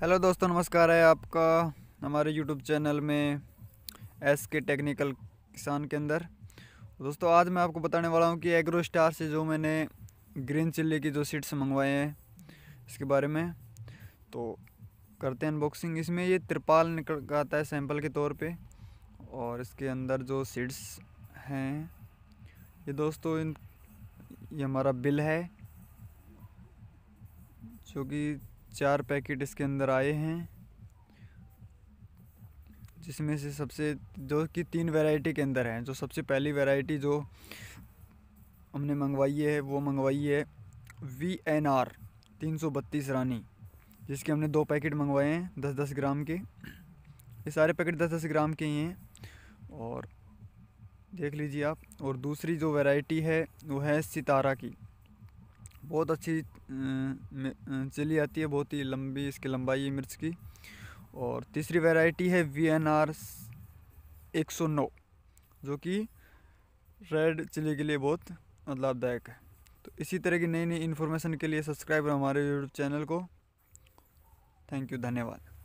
hello दोस्तों नमस्कार है आपका हमारे यूट्यूब चैनल में एस के टेक्निकल किसान के अंदर दोस्तों आज मैं आपको बताने वाला हूँ कि एग्रो स्टार से जो मैंने ग्रीन चिल्ली की जो सीड्स मंगवाए हैं इसके बारे में तो करते हैं अनबॉक्सिंग इसमें ये त्रिपाल निकल आता है सैम्पल के तौर पे और इसके अंदर जो सीड्स हैं ये दोस्तों इन ये हमारा बिल है जो कि चार पैकेट इसके अंदर आए हैं जिसमें से सबसे जो कि तीन वैरायटी के अंदर हैं जो सबसे पहली वैरायटी जो हमने मंगवाई है वो मंगवाई है वी एन आर तीन सौ बत्तीस रानी जिसके हमने दो पैकेट मंगवाए हैं दस दस ग्राम के ये सारे पैकेट दस दस ग्राम के ही हैं और देख लीजिए आप और दूसरी जो वैरायटी है वो है सितारा की बहुत अच्छी चली आती है बहुत ही लंबी इसकी लंबाई है मिर्च की और तीसरी वैरायटी है वी एन आर एक सौ नौ जो कि रेड चिली के लिए बहुत लाभदायक है तो इसी तरह की नई नई इन्फॉर्मेशन के लिए सब्सक्राइब हमारे यूट्यूब चैनल को थैंक यू धन्यवाद